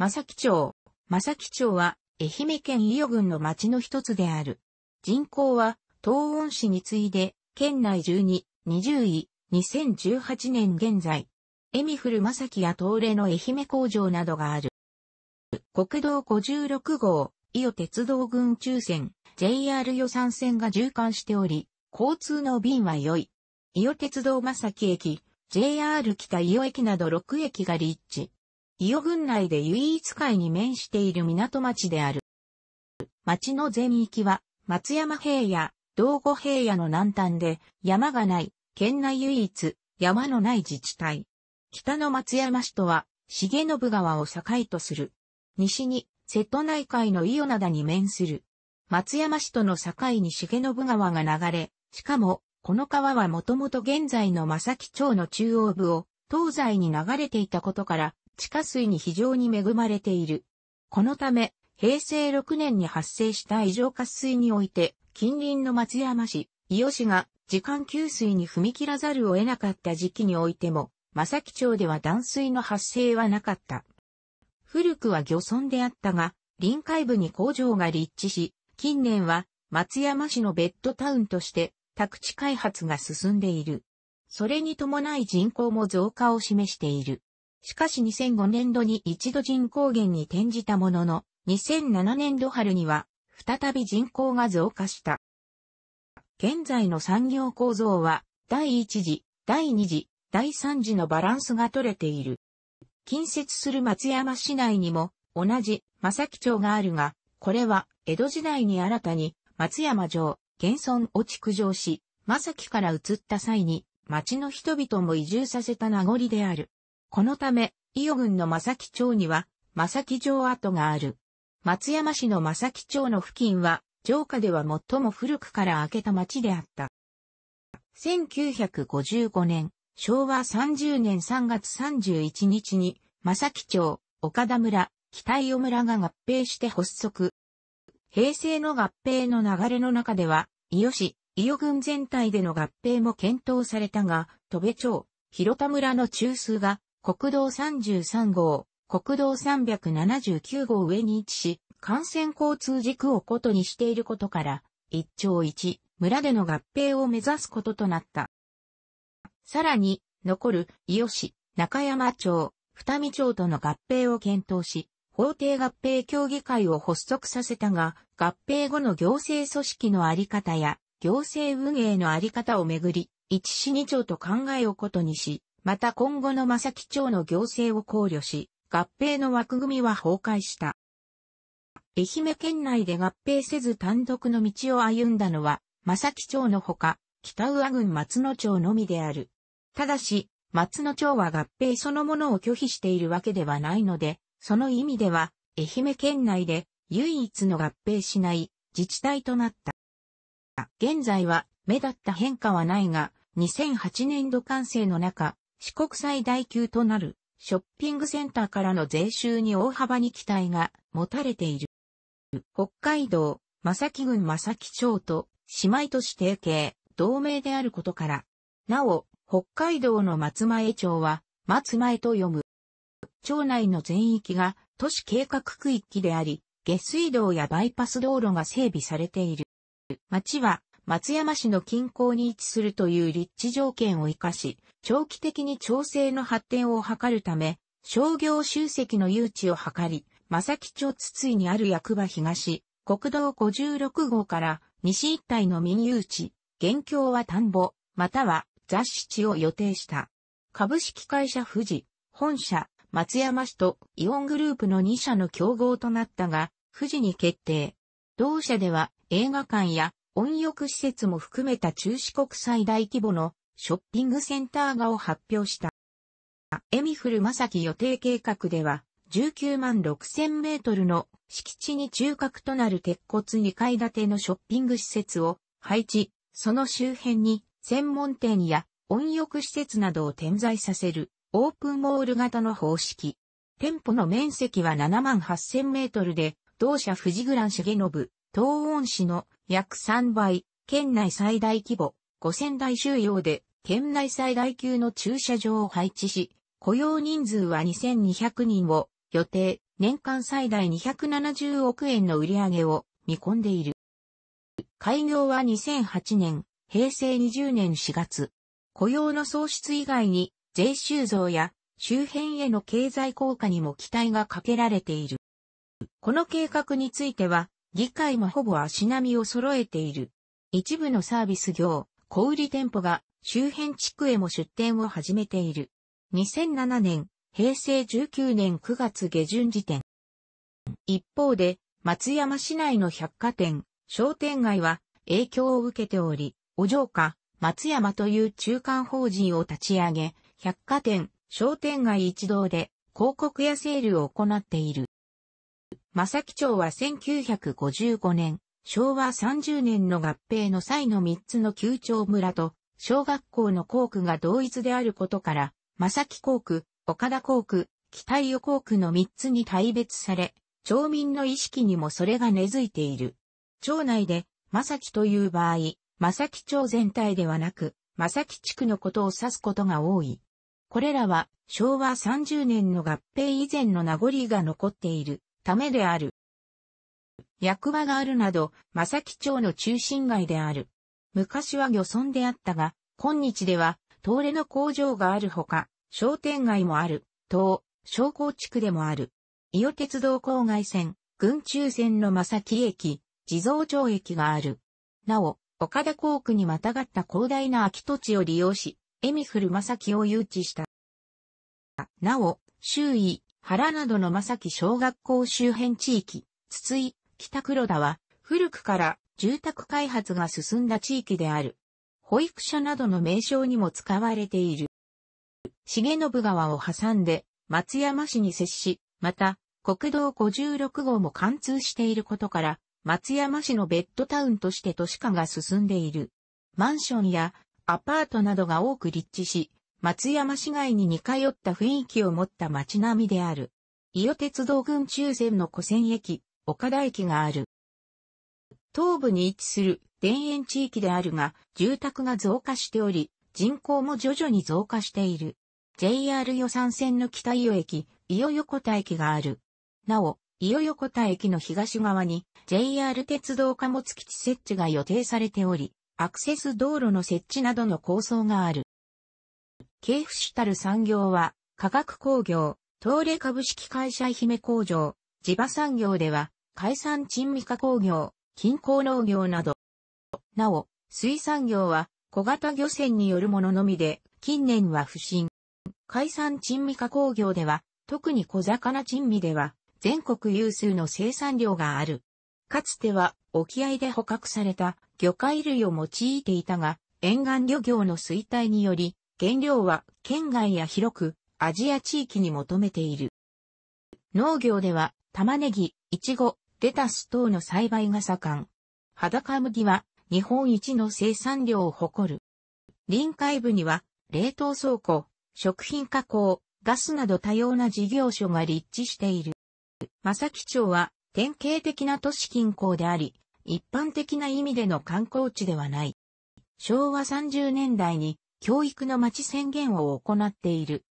正木町。正木町は、愛媛県伊予郡の町の一つである。人口は、東温市に次いで、県内12、20位、2018年現在。エミフル正木や東レの愛媛工場などがある。国道56号、伊予鉄道群中線、JR 予算線が縦貫しており、交通の便は良い。伊予鉄道正木駅、JR 北伊予駅など6駅が立地。伊予郡内で唯一海に面している港町である。町の全域は、松山平野、道後平野の南端で、山がない、県内唯一、山のない自治体。北の松山市とは、重信川を境とする。西に、瀬戸内海の伊予灘に面する。松山市との境に重信川が流れ、しかも、この川はもともと現在の正木町の中央部を東西に流れていたことから、地下水に非常に恵まれている。このため、平成6年に発生した異常渇水において、近隣の松山市、伊予市が時間給水に踏み切らざるを得なかった時期においても、正木町では断水の発生はなかった。古くは漁村であったが、臨海部に工場が立地し、近年は松山市のベッドタウンとして宅地開発が進んでいる。それに伴い人口も増加を示している。しかし2005年度に一度人口減に転じたものの、2007年度春には、再び人口が増加した。現在の産業構造は、第一次、第二次、第三次のバランスが取れている。近接する松山市内にも、同じ、正木町があるが、これは、江戸時代に新たに、松山城、現存を築城し、正木から移った際に、町の人々も移住させた名残である。このため、伊予郡の正木町には、正木城跡がある。松山市の正木町の付近は、城下では最も古くから明けた町であった。1955年、昭和30年3月31日に、正木町、岡田村、北伊予村が合併して発足。平成の合併の流れの中では、伊予市、伊予郡全体での合併も検討されたが、戸部町、広田村の中枢が国道33号、国道379号上に位置し、幹線交通軸をことにしていることから、一丁一、村での合併を目指すこととなった。さらに、残る、伊予市、中山町、二見町との合併を検討し、法定合併協議会を発足させたが、合併後の行政組織のあり方や、行政運営のあり方をめぐり、一市二町と考えをことにし、また今後の正木町の行政を考慮し、合併の枠組みは崩壊した。愛媛県内で合併せず単独の道を歩んだのは、正木町のほか、北上郡松野町のみである。ただし、松野町は合併そのものを拒否しているわけではないので、その意味では、愛媛県内で唯一の合併しない自治体となった。現在は目立った変化はないが、2008年度完成の中、四国最大級となるショッピングセンターからの税収に大幅に期待が持たれている。北海道、正木郡正木町と姉妹都市提携、同盟であることから、なお、北海道の松前町は、松前と読む。町内の全域が都市計画区域であり、下水道やバイパス道路が整備されている。町は松山市の近郊に位置するという立地条件を生かし、長期的に調整の発展を図るため、商業集積の誘致を図り、正木町筒井にある役場東、国道56号から西一帯の民誘地、現況は田んぼ、または雑誌地を予定した。株式会社富士、本社、松山市とイオングループの2社の競合となったが、富士に決定。同社では映画館や温浴施設も含めた中四国最大規模のショッピングセンター画を発表した。エミフル正樹予定計画では、19万6千メートルの敷地に中核となる鉄骨2階建てのショッピング施設を配置、その周辺に専門店や温浴施設などを点在させるオープンモール型の方式。店舗の面積は7万8千メートルで、同社藤倉重信、東温市の約3倍、県内最大規模、5000台収容で、県内最大級の駐車場を配置し、雇用人数は2200人を予定、年間最大270億円の売り上げを見込んでいる。開業は2008年、平成20年4月。雇用の創出以外に税収増や周辺への経済効果にも期待がかけられている。この計画については議会もほぼ足並みを揃えている。一部のサービス業、小売店舗が周辺地区へも出店を始めている。2007年、平成19年9月下旬時点。一方で、松山市内の百貨店、商店街は影響を受けており、お嬢下、松山という中間法人を立ち上げ、百貨店、商店街一同で広告やセールを行っている。正木町は1955年、昭和30年の合併の際の3つの旧町村と、小学校の校区が同一であることから、正木校区、岡田校区、北伊校区の3つに大別され、町民の意識にもそれが根付いている。町内で、正木という場合、正木町全体ではなく、正木地区のことを指すことが多い。これらは昭和30年の合併以前の名残が残っている。ためである。役場があるなど、正木町の中心街である。昔は漁村であったが、今日では、東レの工場があるほか、商店街もある、東、商工地区でもある。伊予鉄道郊外線、群中線の正木駅、地蔵町駅がある。なお、岡田港区にまたがった広大な空き土地を利用し、エミフル正木を誘致した。なお、周囲、原などのまさき小学校周辺地域、筒井、北黒田は、古くから住宅開発が進んだ地域である。保育所などの名称にも使われている。重信川を挟んで、松山市に接し、また、国道56号も貫通していることから、松山市のベッドタウンとして都市化が進んでいる。マンションやアパートなどが多く立地し、松山市街に似通った雰囲気を持った街並みである。伊予鉄道群中線の古線駅、岡田駅がある。東部に位置する田園地域であるが、住宅が増加しており、人口も徐々に増加している。JR 予算線の北伊予駅、伊予横田駅がある。なお、伊予横田駅の東側に JR 鉄道貨物基地設置が予定されており、アクセス道路の設置などの構想がある。ケーフシュタル産業は、化学工業、東レ株式会社愛媛工場、地場産業では、海産珍味化工業、近郊農業など。なお、水産業は、小型漁船によるもののみで、近年は不振。海産珍味化工業では、特に小魚珍味では、全国有数の生産量がある。かつては、沖合で捕獲された魚介類を用いていたが、沿岸漁業の衰退により、原料は県外や広くアジア地域に求めている。農業では玉ねぎ、いちご、レタス等の栽培が盛ん。裸麦は日本一の生産量を誇る。臨海部には冷凍倉庫、食品加工、ガスなど多様な事業所が立地している。正木町は典型的な都市近郊であり、一般的な意味での観光地ではない。昭和30年代に教育の町宣言を行っている。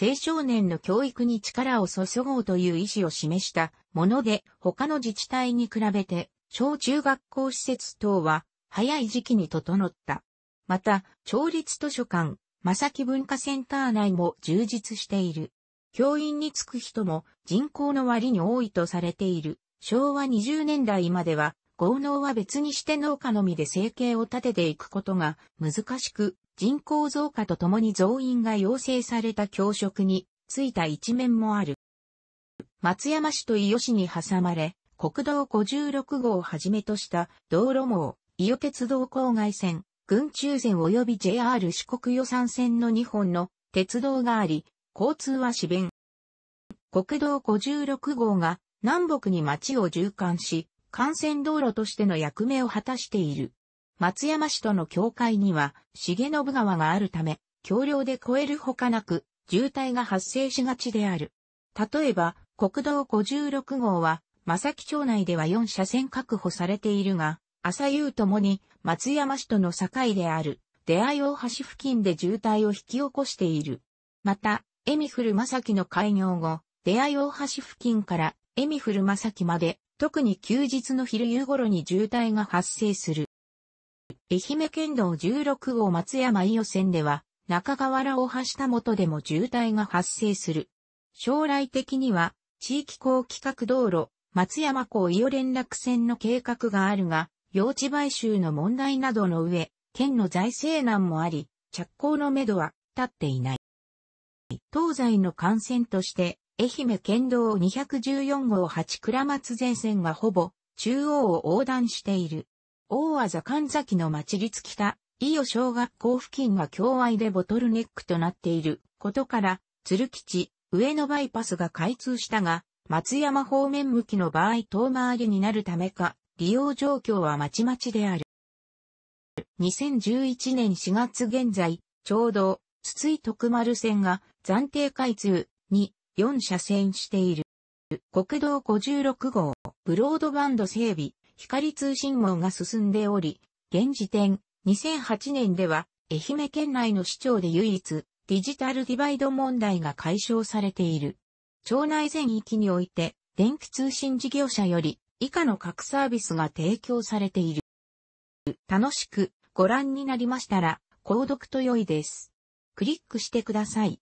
青少年の教育に力を注ごうという意思を示したもので、他の自治体に比べて、小中学校施設等は早い時期に整った。また、町立図書館、正木文化センター内も充実している。教員に就く人も人口の割に多いとされている。昭和20年代までは豪農は別にして農家のみで生計を立てていくことが難しく、人口増加とともに増員が要請された教職に就いた一面もある。松山市と伊予市に挟まれ、国道56号をはじめとした道路網、伊予鉄道郊外線、群中線及び JR 四国予算線の2本の鉄道があり、交通は市便。国道56号が南北に町を縦貫し、幹線道路としての役目を果たしている。松山市との境界には、重信川があるため、橋梁で越えるほかなく、渋滞が発生しがちである。例えば、国道56号は、正木町内では4車線確保されているが、朝夕ともに松山市との境である、出会い大橋付近で渋滞を引き起こしている。また、エミフル正木の開業後、出会い大橋付近からエミフル正木まで特に休日の昼夕頃に渋滞が発生する。愛媛県道16号松山伊予線では、中河原を発したもとでも渋滞が発生する。将来的には、地域高規格道路、松山港伊予連絡船の計画があるが、用地買収の問題などの上、県の財政難もあり、着工のめどは立っていない。東西の幹線として、愛媛県道214号8倉松前線がほぼ中央を横断している。大和神崎の町立北、伊予小学校付近が境外でボトルネックとなっていることから、鶴吉、上野バイパスが開通したが、松山方面向きの場合遠回りになるためか、利用状況はまちまちである。2011年4月現在、ちょうど、筒井徳丸線が暫定開通に4車線している。国道56号、ブロードバンド整備、光通信網が進んでおり、現時点、2008年では、愛媛県内の市長で唯一、デジタルディバイド問題が解消されている。町内全域において、電気通信事業者より、以下の各サービスが提供されている。楽しくご覧になりましたら、購読と良いです。クリックしてください。